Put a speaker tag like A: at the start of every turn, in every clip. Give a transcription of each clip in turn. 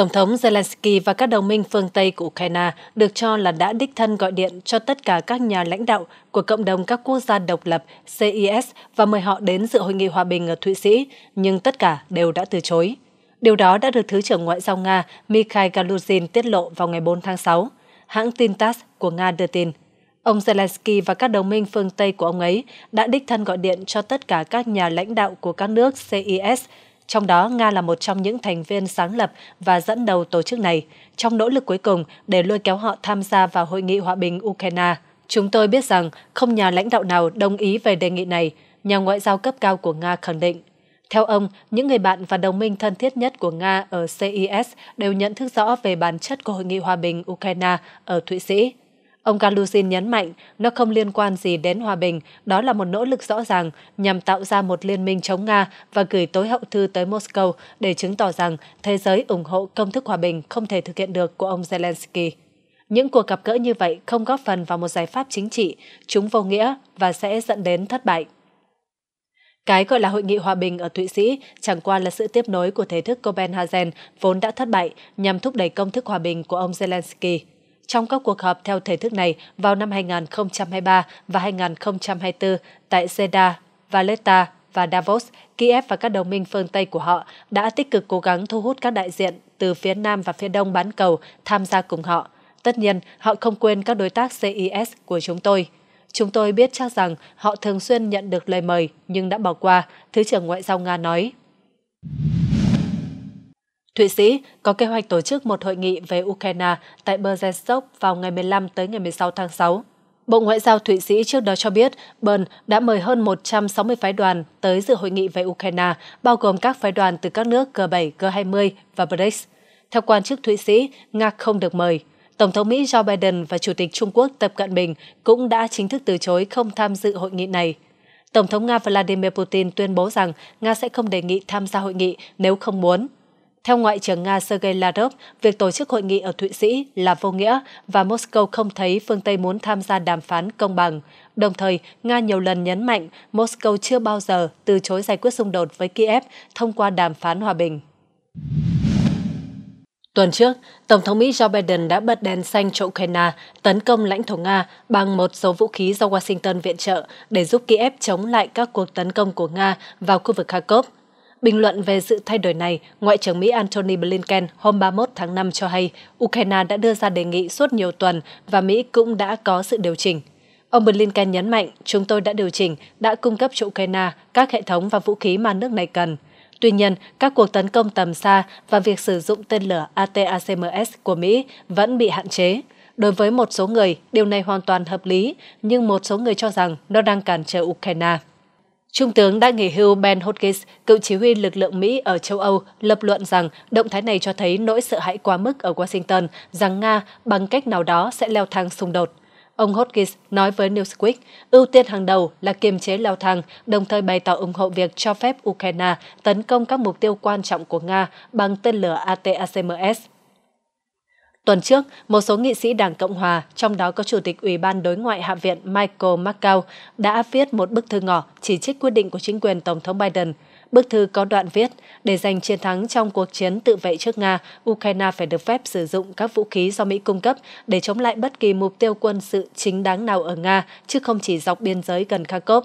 A: Tổng thống Zelensky và các đồng minh phương Tây của Ukraine được cho là đã đích thân gọi điện cho tất cả các nhà lãnh đạo của cộng đồng các quốc gia độc lập CIS và mời họ đến dự hội nghị hòa bình ở Thụy Sĩ, nhưng tất cả đều đã từ chối. Điều đó đã được Thứ trưởng Ngoại giao Nga Mikhail Galuzin tiết lộ vào ngày 4 tháng 6. Hãng tin TASS của Nga đưa tin, ông Zelensky và các đồng minh phương Tây của ông ấy đã đích thân gọi điện cho tất cả các nhà lãnh đạo của các nước CIS trong đó, Nga là một trong những thành viên sáng lập và dẫn đầu tổ chức này, trong nỗ lực cuối cùng để lôi kéo họ tham gia vào hội nghị hòa bình Ukraine. Chúng tôi biết rằng không nhà lãnh đạo nào đồng ý về đề nghị này, nhà ngoại giao cấp cao của Nga khẳng định. Theo ông, những người bạn và đồng minh thân thiết nhất của Nga ở CIS đều nhận thức rõ về bản chất của hội nghị hòa bình Ukraine ở Thụy Sĩ. Ông Galushin nhấn mạnh nó không liên quan gì đến hòa bình, đó là một nỗ lực rõ ràng nhằm tạo ra một liên minh chống Nga và gửi tối hậu thư tới Moscow để chứng tỏ rằng thế giới ủng hộ công thức hòa bình không thể thực hiện được của ông Zelensky. Những cuộc gặp gỡ như vậy không góp phần vào một giải pháp chính trị, chúng vô nghĩa và sẽ dẫn đến thất bại. Cái gọi là hội nghị hòa bình ở Thụy Sĩ chẳng qua là sự tiếp nối của thế thức Copenhagen vốn đã thất bại nhằm thúc đẩy công thức hòa bình của ông Zelensky trong các cuộc họp theo thể thức này vào năm 2023 và 2024 tại Jeddah, Valletta và Davos, Kiev và các đồng minh phương Tây của họ đã tích cực cố gắng thu hút các đại diện từ phía Nam và phía Đông bán cầu tham gia cùng họ. Tất nhiên, họ không quên các đối tác CIS của chúng tôi. Chúng tôi biết chắc rằng họ thường xuyên nhận được lời mời nhưng đã bỏ qua, Thứ trưởng Ngoại giao Nga nói. Thụy Sĩ có kế hoạch tổ chức một hội nghị về Ukraine tại Berzenstok vào ngày 15 tới ngày 16 tháng 6. Bộ Ngoại giao Thụy Sĩ trước đó cho biết, Bern đã mời hơn 160 phái đoàn tới dự hội nghị về Ukraine, bao gồm các phái đoàn từ các nước G7, G20 và BRICS. Theo quan chức Thụy Sĩ, Nga không được mời. Tổng thống Mỹ Joe Biden và Chủ tịch Trung Quốc Tập Cận Bình cũng đã chính thức từ chối không tham dự hội nghị này. Tổng thống Nga Vladimir Putin tuyên bố rằng Nga sẽ không đề nghị tham gia hội nghị nếu không muốn. Theo Ngoại trưởng Nga Sergei Lavrov, việc tổ chức hội nghị ở Thụy Sĩ là vô nghĩa và Moscow không thấy phương Tây muốn tham gia đàm phán công bằng. Đồng thời, Nga nhiều lần nhấn mạnh Moscow chưa bao giờ từ chối giải quyết xung đột với Kiev thông qua đàm phán hòa bình. Tuần trước, Tổng thống Mỹ Joe Biden đã bật đèn xanh cho Ukraine tấn công lãnh thổ Nga bằng một số vũ khí do Washington viện trợ để giúp Kiev chống lại các cuộc tấn công của Nga vào khu vực Kharkov – Bình luận về sự thay đổi này, Ngoại trưởng Mỹ Antony Blinken hôm 31 tháng 5 cho hay Ukraine đã đưa ra đề nghị suốt nhiều tuần và Mỹ cũng đã có sự điều chỉnh. Ông Blinken nhấn mạnh, chúng tôi đã điều chỉnh, đã cung cấp cho Ukraine các hệ thống và vũ khí mà nước này cần. Tuy nhiên, các cuộc tấn công tầm xa và việc sử dụng tên lửa ATACMS của Mỹ vẫn bị hạn chế. Đối với một số người, điều này hoàn toàn hợp lý, nhưng một số người cho rằng nó đang cản trở Ukraine. Trung tướng đã nghỉ hưu Ben Hodges, cựu chỉ huy lực lượng Mỹ ở châu Âu, lập luận rằng động thái này cho thấy nỗi sợ hãi quá mức ở Washington rằng Nga bằng cách nào đó sẽ leo thang xung đột. Ông Hodges nói với Newsweek, ưu tiên hàng đầu là kiềm chế leo thang, đồng thời bày tỏ ủng hộ việc cho phép Ukraine tấn công các mục tiêu quan trọng của Nga bằng tên lửa ATACMS. Tuần trước, một số nghị sĩ Đảng Cộng Hòa, trong đó có Chủ tịch Ủy ban Đối ngoại Hạ viện Michael McCaul, đã viết một bức thư ngỏ chỉ trích quyết định của chính quyền Tổng thống Biden. Bức thư có đoạn viết, để giành chiến thắng trong cuộc chiến tự vệ trước Nga, Ukraine phải được phép sử dụng các vũ khí do Mỹ cung cấp để chống lại bất kỳ mục tiêu quân sự chính đáng nào ở Nga, chứ không chỉ dọc biên giới gần Kharkov.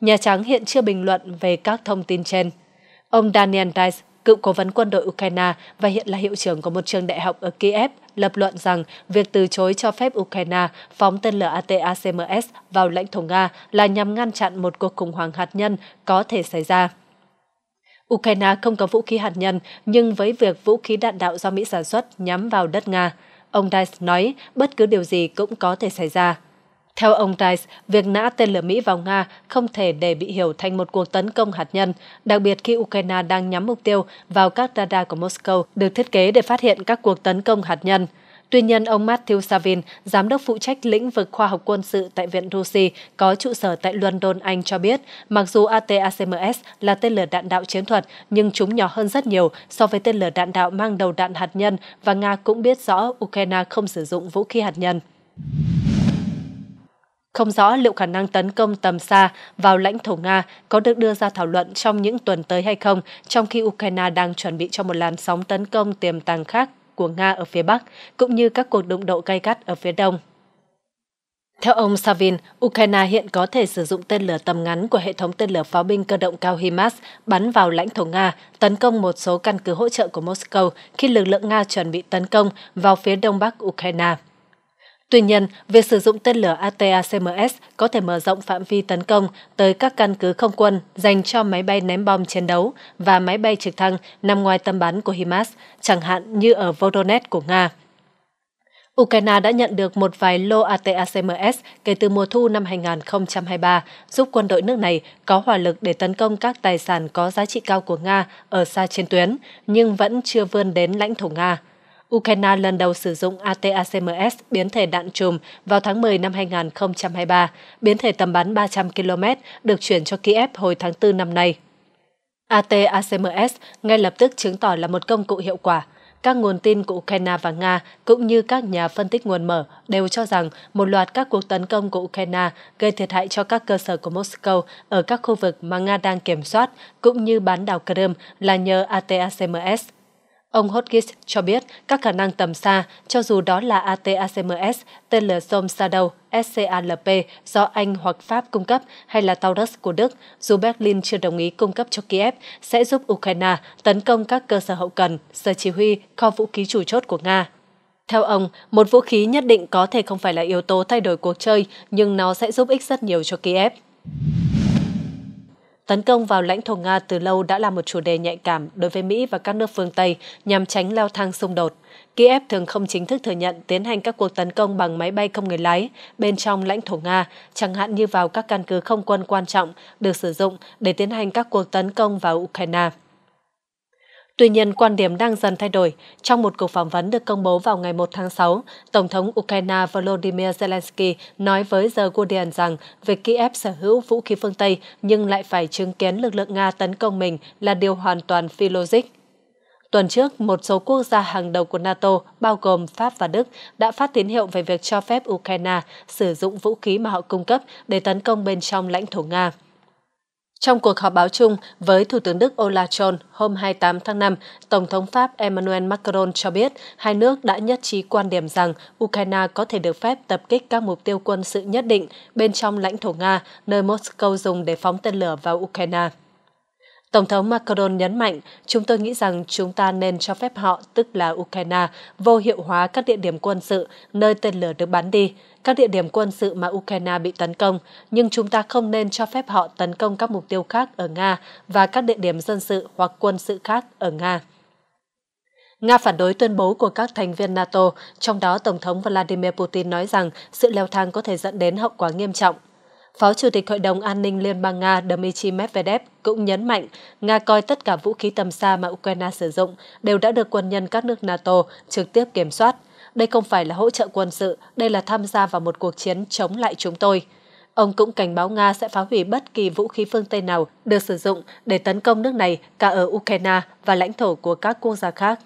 A: Nhà Trắng hiện chưa bình luận về các thông tin trên. Ông Daniel Dice, cựu cố vấn quân đội Ukraine và hiện là hiệu trưởng của một trường đại học ở Kiev, lập luận rằng việc từ chối cho phép Ukraine phóng tên lửa ATACMS vào lãnh thổ Nga là nhằm ngăn chặn một cuộc khủng hoảng hạt nhân có thể xảy ra. Ukraine không có vũ khí hạt nhân, nhưng với việc vũ khí đạn đạo do Mỹ sản xuất nhắm vào đất Nga, ông Dice nói bất cứ điều gì cũng có thể xảy ra. Theo ông Rice, việc nã tên lửa Mỹ vào Nga không thể để bị hiểu thành một cuộc tấn công hạt nhân, đặc biệt khi Ukraine đang nhắm mục tiêu vào các radar của Moscow được thiết kế để phát hiện các cuộc tấn công hạt nhân. Tuy nhiên, ông Matthew Savin, giám đốc phụ trách lĩnh vực khoa học quân sự tại Viện Rusi, có trụ sở tại London, Anh cho biết, mặc dù ATACMS là tên lửa đạn đạo chiến thuật, nhưng chúng nhỏ hơn rất nhiều so với tên lửa đạn đạo mang đầu đạn hạt nhân và Nga cũng biết rõ Ukraine không sử dụng vũ khí hạt nhân. Không rõ liệu khả năng tấn công tầm xa vào lãnh thổ Nga có được đưa ra thảo luận trong những tuần tới hay không, trong khi Ukraine đang chuẩn bị cho một làn sóng tấn công tiềm tàng khác của Nga ở phía Bắc, cũng như các cuộc đụng độ gay gắt ở phía Đông. Theo ông Savin, Ukraine hiện có thể sử dụng tên lửa tầm ngắn của hệ thống tên lửa pháo binh cơ động cao HIMARS bắn vào lãnh thổ Nga, tấn công một số căn cứ hỗ trợ của Moscow khi lực lượng Nga chuẩn bị tấn công vào phía đông bắc Ukraine. Tuy nhiên, việc sử dụng tên lửa ATACMS có thể mở rộng phạm vi tấn công tới các căn cứ không quân dành cho máy bay ném bom chiến đấu và máy bay trực thăng nằm ngoài tầm bắn của HIMARS, chẳng hạn như ở Voronezh của Nga. Ukraine đã nhận được một vài lô ATACMS kể từ mùa thu năm 2023, giúp quân đội nước này có hỏa lực để tấn công các tài sản có giá trị cao của Nga ở xa trên tuyến, nhưng vẫn chưa vươn đến lãnh thổ Nga. Ukraine lần đầu sử dụng ATACMS biến thể đạn trùm vào tháng 10 năm 2023, biến thể tầm bắn 300 km được chuyển cho Kiev hồi tháng 4 năm nay. ATACMS ngay lập tức chứng tỏ là một công cụ hiệu quả. Các nguồn tin của Ukraine và Nga cũng như các nhà phân tích nguồn mở đều cho rằng một loạt các cuộc tấn công của Ukraine gây thiệt hại cho các cơ sở của Moscow ở các khu vực mà Nga đang kiểm soát cũng như bán đảo Crimea là nhờ ATACMS. Ông Hodgkiss cho biết các khả năng tầm xa, cho dù đó là ATACMS, tên lửa Storm Shadow, SCALP do Anh hoặc Pháp cung cấp hay là Taurus của Đức, dù Berlin chưa đồng ý cung cấp cho Kiev, sẽ giúp Ukraine tấn công các cơ sở hậu cần, sở chỉ huy, kho vũ khí chủ chốt của Nga. Theo ông, một vũ khí nhất định có thể không phải là yếu tố thay đổi cuộc chơi, nhưng nó sẽ giúp ích rất nhiều cho Kiev. Tấn công vào lãnh thổ Nga từ lâu đã là một chủ đề nhạy cảm đối với Mỹ và các nước phương Tây nhằm tránh leo thang xung đột. Kiev thường không chính thức thừa nhận tiến hành các cuộc tấn công bằng máy bay không người lái bên trong lãnh thổ Nga, chẳng hạn như vào các căn cứ không quân quan trọng được sử dụng để tiến hành các cuộc tấn công vào Ukraine. Tuy nhiên, quan điểm đang dần thay đổi. Trong một cuộc phỏng vấn được công bố vào ngày 1 tháng 6, Tổng thống Ukraine Volodymyr Zelensky nói với The Guardian rằng việc Kiev sở hữu vũ khí phương Tây nhưng lại phải chứng kiến lực lượng Nga tấn công mình là điều hoàn toàn phi logic. Tuần trước, một số quốc gia hàng đầu của NATO, bao gồm Pháp và Đức, đã phát tín hiệu về việc cho phép Ukraine sử dụng vũ khí mà họ cung cấp để tấn công bên trong lãnh thổ Nga. Trong cuộc họp báo chung với Thủ tướng Đức Olaf Scholz hôm 28 tháng 5, Tổng thống Pháp Emmanuel Macron cho biết hai nước đã nhất trí quan điểm rằng Ukraine có thể được phép tập kích các mục tiêu quân sự nhất định bên trong lãnh thổ Nga, nơi Moscow dùng để phóng tên lửa vào Ukraine. Tổng thống Macron nhấn mạnh, chúng tôi nghĩ rằng chúng ta nên cho phép họ, tức là Ukraine, vô hiệu hóa các địa điểm quân sự nơi tên lửa được bắn đi, các địa điểm quân sự mà Ukraine bị tấn công, nhưng chúng ta không nên cho phép họ tấn công các mục tiêu khác ở Nga và các địa điểm dân sự hoặc quân sự khác ở Nga. Nga phản đối tuyên bố của các thành viên NATO, trong đó Tổng thống Vladimir Putin nói rằng sự leo thang có thể dẫn đến hậu quả nghiêm trọng. Phó Chủ tịch Hội đồng An ninh Liên bang Nga Dmitry Medvedev cũng nhấn mạnh Nga coi tất cả vũ khí tầm xa mà Ukraine sử dụng đều đã được quân nhân các nước NATO trực tiếp kiểm soát – đây không phải là hỗ trợ quân sự, đây là tham gia vào một cuộc chiến chống lại chúng tôi. Ông cũng cảnh báo Nga sẽ phá hủy bất kỳ vũ khí phương Tây nào được sử dụng để tấn công nước này cả ở Ukraine và lãnh thổ của các quốc gia khác.